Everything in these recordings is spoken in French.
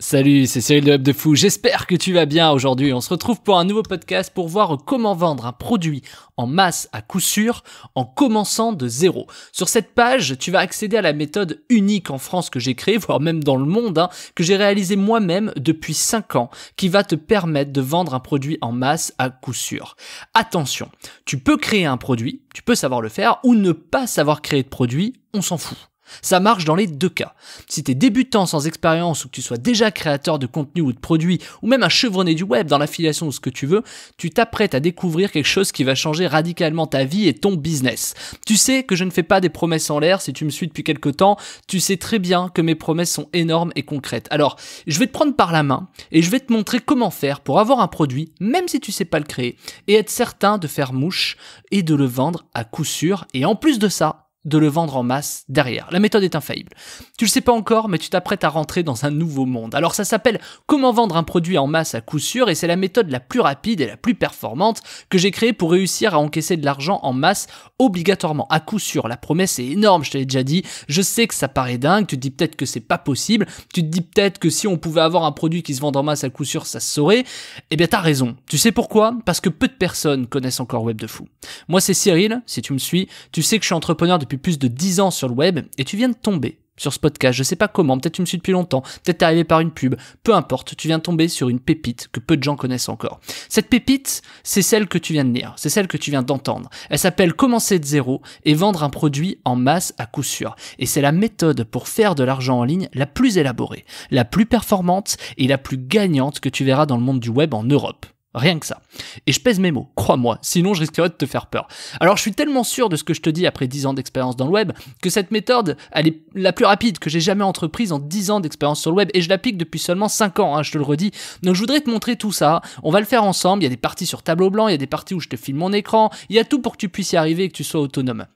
Salut, c'est Cyril de Web de Fou. J'espère que tu vas bien aujourd'hui. On se retrouve pour un nouveau podcast pour voir comment vendre un produit en masse à coup sûr en commençant de zéro. Sur cette page, tu vas accéder à la méthode unique en France que j'ai créée, voire même dans le monde, hein, que j'ai réalisée moi-même depuis 5 ans, qui va te permettre de vendre un produit en masse à coup sûr. Attention, tu peux créer un produit, tu peux savoir le faire, ou ne pas savoir créer de produit, on s'en fout. Ça marche dans les deux cas. Si es débutant sans expérience ou que tu sois déjà créateur de contenu ou de produits ou même un chevronné du web dans l'affiliation ou ce que tu veux, tu t'apprêtes à découvrir quelque chose qui va changer radicalement ta vie et ton business. Tu sais que je ne fais pas des promesses en l'air si tu me suis depuis quelque temps, tu sais très bien que mes promesses sont énormes et concrètes. Alors, je vais te prendre par la main et je vais te montrer comment faire pour avoir un produit même si tu sais pas le créer et être certain de faire mouche et de le vendre à coup sûr et en plus de ça, de le vendre en masse derrière. La méthode est infaillible. Tu le sais pas encore, mais tu t'apprêtes à rentrer dans un nouveau monde. Alors ça s'appelle comment vendre un produit en masse à coup sûr, et c'est la méthode la plus rapide et la plus performante que j'ai créée pour réussir à encaisser de l'argent en masse obligatoirement, à coup sûr. La promesse est énorme, je t'ai déjà dit. Je sais que ça paraît dingue, tu te dis peut-être que c'est pas possible, tu te dis peut-être que si on pouvait avoir un produit qui se vend en masse à coup sûr, ça se saurait. Eh bien t'as raison. Tu sais pourquoi Parce que peu de personnes connaissent encore Web de Fou. Moi c'est Cyril, si tu me suis, tu sais que je suis entrepreneur depuis plus de 10 ans sur le web et tu viens de tomber sur ce podcast, je sais pas comment, peut-être tu me suis depuis longtemps, peut-être t'es arrivé par une pub, peu importe, tu viens de tomber sur une pépite que peu de gens connaissent encore. Cette pépite, c'est celle que tu viens de lire, c'est celle que tu viens d'entendre. Elle s'appelle Commencer de zéro et vendre un produit en masse à coup sûr. Et c'est la méthode pour faire de l'argent en ligne la plus élaborée, la plus performante et la plus gagnante que tu verras dans le monde du web en Europe. Rien que ça. Et je pèse mes mots, crois-moi, sinon je risquerais de te faire peur. Alors je suis tellement sûr de ce que je te dis après 10 ans d'expérience dans le web que cette méthode, elle est la plus rapide que j'ai jamais entreprise en 10 ans d'expérience sur le web et je l'applique depuis seulement 5 ans, hein, je te le redis. Donc je voudrais te montrer tout ça, on va le faire ensemble, il y a des parties sur tableau blanc, il y a des parties où je te filme mon écran, il y a tout pour que tu puisses y arriver et que tu sois autonome.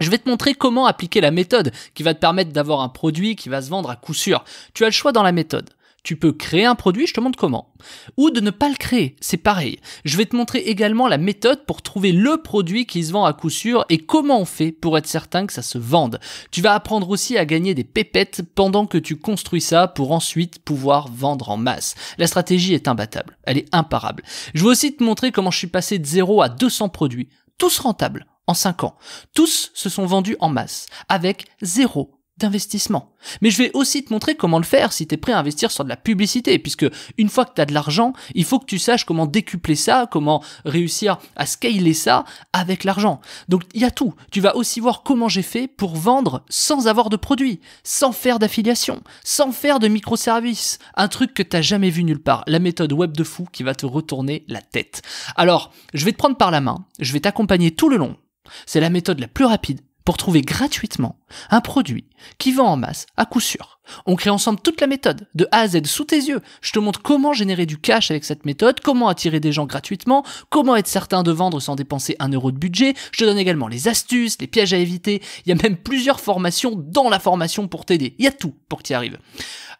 Je vais te montrer comment appliquer la méthode qui va te permettre d'avoir un produit qui va se vendre à coup sûr. Tu as le choix dans la méthode. Tu peux créer un produit, je te montre comment. Ou de ne pas le créer, c'est pareil. Je vais te montrer également la méthode pour trouver le produit qui se vend à coup sûr et comment on fait pour être certain que ça se vende. Tu vas apprendre aussi à gagner des pépettes pendant que tu construis ça pour ensuite pouvoir vendre en masse. La stratégie est imbattable, elle est imparable. Je vais aussi te montrer comment je suis passé de 0 à 200 produits, tous rentables en 5 ans. Tous se sont vendus en masse, avec zéro d'investissement. Mais je vais aussi te montrer comment le faire si tu es prêt à investir sur de la publicité, puisque une fois que tu as de l'argent, il faut que tu saches comment décupler ça, comment réussir à scaler ça avec l'argent. Donc il y a tout. Tu vas aussi voir comment j'ai fait pour vendre sans avoir de produit, sans faire d'affiliation, sans faire de microservices. Un truc que t'as jamais vu nulle part. La méthode web de fou qui va te retourner la tête. Alors, je vais te prendre par la main, je vais t'accompagner tout le long. C'est la méthode la plus rapide, pour trouver gratuitement un produit qui vend en masse à coup sûr. On crée ensemble toute la méthode, de A à Z, sous tes yeux. Je te montre comment générer du cash avec cette méthode, comment attirer des gens gratuitement, comment être certain de vendre sans dépenser un euro de budget. Je te donne également les astuces, les pièges à éviter. Il y a même plusieurs formations dans la formation pour t'aider. Il y a tout pour que tu y arrives.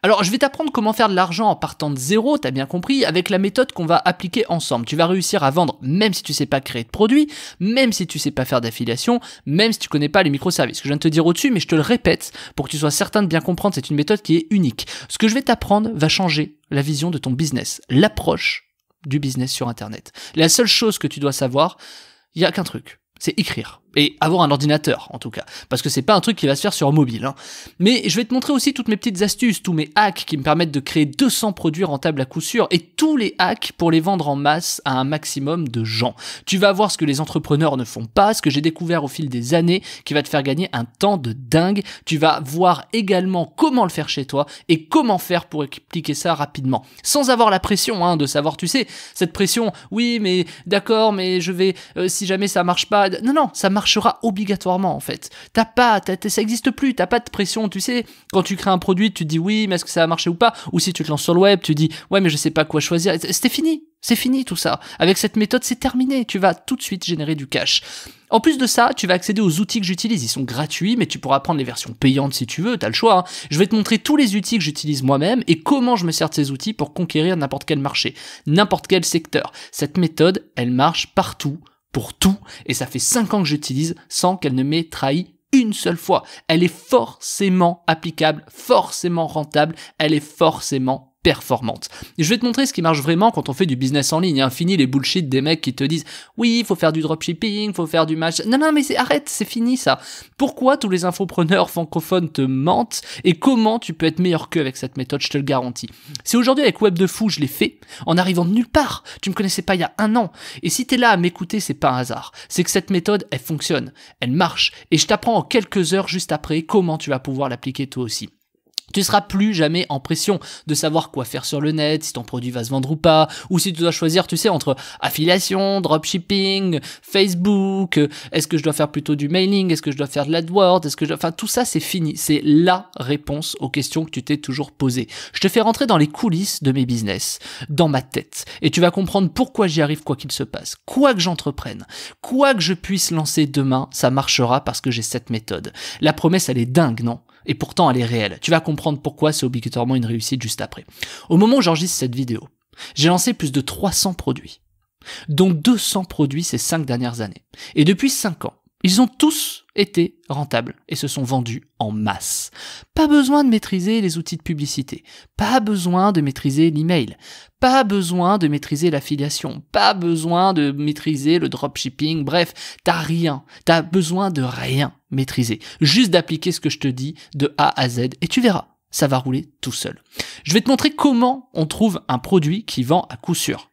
Alors je vais t'apprendre comment faire de l'argent en partant de zéro, t'as bien compris, avec la méthode qu'on va appliquer ensemble. Tu vas réussir à vendre même si tu sais pas créer de produits, même si tu sais pas faire d'affiliation, même si tu connais pas les microservices. que je viens de te dire au-dessus, mais je te le répète pour que tu sois certain de bien comprendre, c'est une méthode qui est unique. Ce que je vais t'apprendre va changer la vision de ton business, l'approche du business sur Internet. La seule chose que tu dois savoir, il n'y a qu'un truc, c'est écrire et avoir un ordinateur en tout cas, parce que c'est pas un truc qui va se faire sur mobile. Hein. Mais je vais te montrer aussi toutes mes petites astuces, tous mes hacks qui me permettent de créer 200 produits rentables à coup sûr, et tous les hacks pour les vendre en masse à un maximum de gens. Tu vas voir ce que les entrepreneurs ne font pas, ce que j'ai découvert au fil des années, qui va te faire gagner un temps de dingue. Tu vas voir également comment le faire chez toi et comment faire pour expliquer ça rapidement, sans avoir la pression hein, de savoir, tu sais, cette pression, oui mais d'accord, mais je vais, euh, si jamais ça marche pas, non non, ça marche marchera obligatoirement en fait. T'as pas, ça existe plus, t'as pas de pression. Tu sais, quand tu crées un produit, tu dis oui, mais est-ce que ça va marcher ou pas Ou si tu te lances sur le web, tu dis ouais, mais je sais pas quoi choisir. C'était fini, c'est fini tout ça. Avec cette méthode, c'est terminé. Tu vas tout de suite générer du cash. En plus de ça, tu vas accéder aux outils que j'utilise. Ils sont gratuits, mais tu pourras prendre les versions payantes si tu veux, t'as le choix. Hein. Je vais te montrer tous les outils que j'utilise moi-même et comment je me sers de ces outils pour conquérir n'importe quel marché, n'importe quel secteur. Cette méthode, elle marche partout pour tout, et ça fait 5 ans que j'utilise sans qu'elle ne m'ait trahi une seule fois. Elle est forcément applicable, forcément rentable, elle est forcément performante. je vais te montrer ce qui marche vraiment quand on fait du business en ligne. Hein. Fini les bullshit des mecs qui te disent oui, il faut faire du dropshipping, faut faire du match. Non, non, mais arrête, c'est fini ça. Pourquoi tous les infopreneurs francophones te mentent et comment tu peux être meilleur qu'eux avec cette méthode, je te le garantis. C'est aujourd'hui avec Web de Fou, je l'ai fait en arrivant de nulle part. Tu me connaissais pas il y a un an. Et si t'es là à m'écouter, c'est pas un hasard. C'est que cette méthode, elle fonctionne, elle marche et je t'apprends en quelques heures juste après comment tu vas pouvoir l'appliquer toi aussi. Tu seras plus jamais en pression de savoir quoi faire sur le net, si ton produit va se vendre ou pas, ou si tu dois choisir, tu sais, entre affiliation, dropshipping, Facebook, est-ce que je dois faire plutôt du mailing, est-ce que je dois faire de l'adword est-ce que je Enfin, tout ça, c'est fini. C'est la réponse aux questions que tu t'es toujours posées. Je te fais rentrer dans les coulisses de mes business, dans ma tête, et tu vas comprendre pourquoi j'y arrive quoi qu'il se passe. Quoi que j'entreprenne, quoi que je puisse lancer demain, ça marchera parce que j'ai cette méthode. La promesse, elle est dingue, non et pourtant elle est réelle. Tu vas comprendre pourquoi c'est obligatoirement une réussite juste après. Au moment où j'enregistre cette vidéo, j'ai lancé plus de 300 produits, dont 200 produits ces 5 dernières années. Et depuis 5 ans, ils ont tous étaient rentables et se sont vendus en masse. Pas besoin de maîtriser les outils de publicité, pas besoin de maîtriser l'email, pas besoin de maîtriser l'affiliation, pas besoin de maîtriser le dropshipping, bref, t'as rien, t'as besoin de rien maîtriser, juste d'appliquer ce que je te dis de A à Z et tu verras, ça va rouler tout seul. Je vais te montrer comment on trouve un produit qui vend à coup sûr.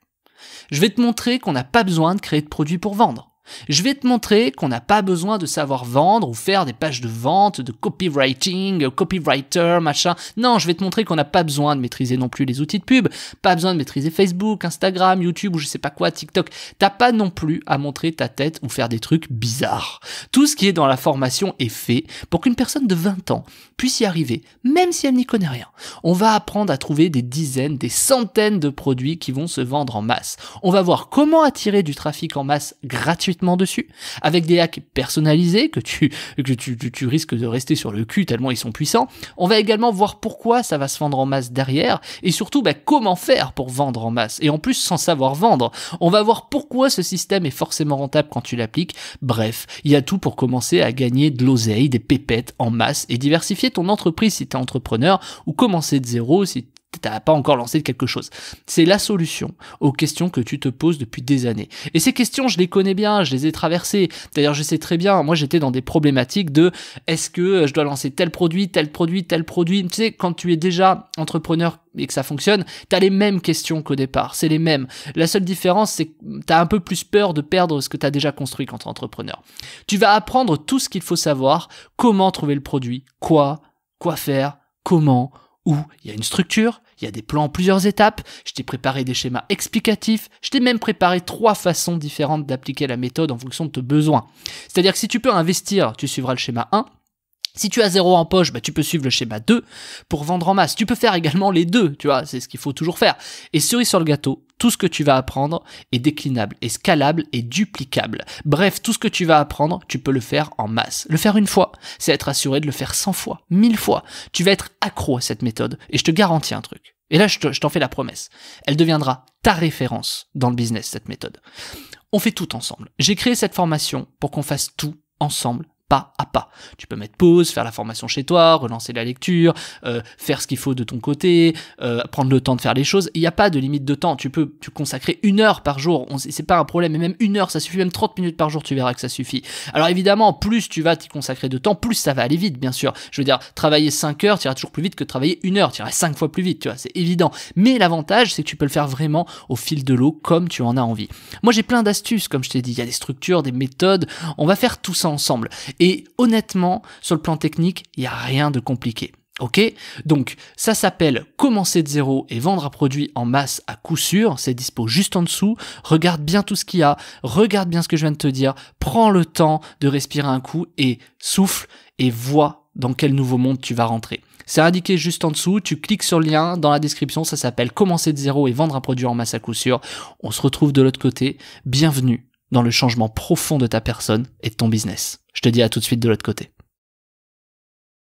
Je vais te montrer qu'on n'a pas besoin de créer de produit pour vendre. Je vais te montrer qu'on n'a pas besoin de savoir vendre ou faire des pages de vente, de copywriting, copywriter, machin. Non, je vais te montrer qu'on n'a pas besoin de maîtriser non plus les outils de pub, pas besoin de maîtriser Facebook, Instagram, YouTube ou je sais pas quoi, TikTok. T'as pas non plus à montrer ta tête ou faire des trucs bizarres. Tout ce qui est dans la formation est fait pour qu'une personne de 20 ans puisse y arriver, même si elle n'y connaît rien. On va apprendre à trouver des dizaines, des centaines de produits qui vont se vendre en masse. On va voir comment attirer du trafic en masse gratuitement dessus, avec des hacks personnalisés que tu, que tu, risques de rester sur le cul tellement ils sont puissants. On va également voir pourquoi ça va se vendre en masse derrière, et surtout bah, comment faire pour vendre en masse, et en plus sans savoir vendre. On va voir pourquoi ce système est forcément rentable quand tu l'appliques. Bref, il y a tout pour commencer à gagner de l'oseille, des pépettes en masse, et diversifier ton entreprise si tu es entrepreneur, ou commencer de zéro si t'as pas encore lancé quelque chose. C'est la solution aux questions que tu te poses depuis des années. Et ces questions, je les connais bien, je les ai traversées. D'ailleurs, je sais très bien, moi j'étais dans des problématiques de est-ce que euh, je dois lancer tel produit, tel produit, tel produit. Tu sais, quand tu es déjà entrepreneur et que ça fonctionne, t'as les mêmes questions qu'au départ, c'est les mêmes. La seule différence, c'est que as un peu plus peur de perdre ce que tu as déjà construit quand es entrepreneur. Tu vas apprendre tout ce qu'il faut savoir, comment trouver le produit, quoi, quoi faire, comment, où il y a une structure, il y a des plans en plusieurs étapes, je t'ai préparé des schémas explicatifs, je t'ai même préparé trois façons différentes d'appliquer la méthode en fonction de tes besoins. C'est-à-dire que si tu peux investir, tu suivras le schéma 1, si tu as zéro en poche, bah, tu peux suivre le schéma 2 pour vendre en masse. Tu peux faire également les deux, tu vois, c'est ce qu'il faut toujours faire. Et cerise sur le gâteau, tout ce que tu vas apprendre est déclinable, est scalable et duplicable. Bref, tout ce que tu vas apprendre, tu peux le faire en masse. Le faire une fois, c'est être assuré de le faire 100 fois, 1000 fois. Tu vas être accro à cette méthode et je te garantis un truc. Et là, je t'en fais la promesse. Elle deviendra ta référence dans le business, cette méthode. On fait tout ensemble. J'ai créé cette formation pour qu'on fasse tout ensemble à pas. Tu peux mettre pause, faire la formation chez toi, relancer la lecture, euh, faire ce qu'il faut de ton côté, euh, prendre le temps de faire les choses. Il n'y a pas de limite de temps. Tu peux tu consacrer une heure par jour. C'est pas un problème. Et même une heure, ça suffit. Même 30 minutes par jour, tu verras que ça suffit. Alors évidemment, plus tu vas t'y consacrer de temps, plus ça va aller vite, bien sûr. Je veux dire, travailler 5 heures, tu iras toujours plus vite que travailler une heure. Tu iras 5 fois plus vite, tu vois. C'est évident. Mais l'avantage, c'est que tu peux le faire vraiment au fil de l'eau comme tu en as envie. Moi, j'ai plein d'astuces, comme je t'ai dit. Il y a des structures, des méthodes. On va faire tout ça ensemble. Et honnêtement, sur le plan technique, il n'y a rien de compliqué. Ok Donc ça s'appelle commencer de zéro et vendre un produit en masse à coup sûr, c'est dispo juste en dessous, regarde bien tout ce qu'il y a, regarde bien ce que je viens de te dire, prends le temps de respirer un coup et souffle et vois dans quel nouveau monde tu vas rentrer. C'est indiqué juste en dessous, tu cliques sur le lien dans la description, ça s'appelle commencer de zéro et vendre un produit en masse à coup sûr. On se retrouve de l'autre côté, bienvenue dans le changement profond de ta personne et de ton business. Je te dis à tout de suite de l'autre côté.